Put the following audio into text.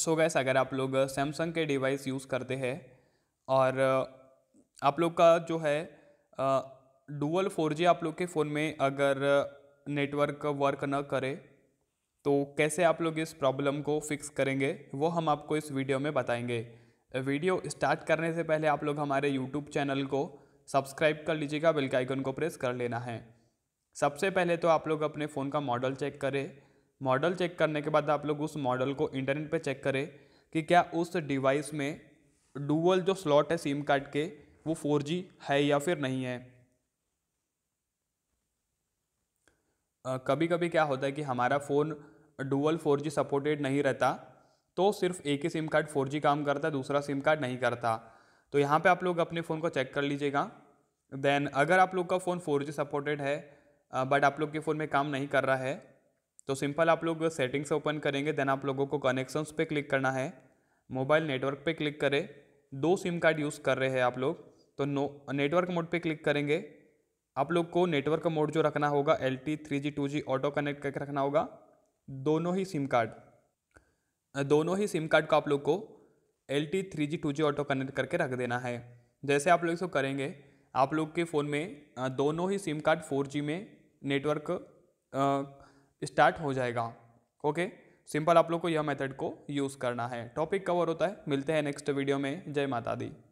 सो gas अगर आप लोग सैमसंग के डिवाइस यूज़ करते हैं और आप लोग का जो है डुअल फोर जी आप लोग के फ़ोन में अगर नेटवर्क वर्क न करे तो कैसे आप लोग इस प्रॉब्लम को फिक्स करेंगे वो हम आपको इस वीडियो में बताएंगे वीडियो स्टार्ट करने से पहले आप लोग हमारे यूट्यूब चैनल को सब्सक्राइब कर लीजिएगा बेल का आइकन को प्रेस कर लेना है सबसे पहले तो आप लोग अपने फ़ोन का मॉडल चेक करें मॉडल चेक करने के बाद आप लोग उस मॉडल को इंटरनेट पे चेक करें कि क्या उस डिवाइस में डुअल जो स्लॉट है सिम कार्ड के वो जी है या फिर नहीं है कभी कभी क्या होता है कि हमारा फ़ोन डुअल जी सपोर्टेड नहीं रहता तो सिर्फ एक ही सिम कार्ड जी काम करता है दूसरा सिम कार्ड नहीं करता तो यहाँ पे आप लोग अपने फ़ोन को चेक कर लीजिएगा देन अगर आप लोग का फ़ोन जी सपोर्टेड है बट आप लोग के फ़ोन में काम नहीं कर रहा है तो सिंपल आप लोग सेटिंग्स ओपन करेंगे देन आप लोगों को कनेक्शंस पे क्लिक करना है मोबाइल नेटवर्क पे क्लिक करें दो सिम कार्ड यूज़ कर रहे हैं आप लोग तो नो नेटवर्क मोड पे क्लिक करेंगे आप लोग को नेटवर्क मोड जो रखना होगा L T three G two G auto connect करके रखना होगा दोनों ही सिम कार्ड दोनों ही सिम कार्ड को आप लोग को L T three G two G auto connect करके रख देना है जैसे आप लोग इसको करेंगे आप लोग के फ़ोन में दोनों ही सिम कार्ड फोर जी में नेटवर्क स्टार्ट हो जाएगा ओके सिंपल आप लोग को यह मेथड को यूज़ करना है टॉपिक कवर होता है मिलते हैं नेक्स्ट वीडियो में जय माता दी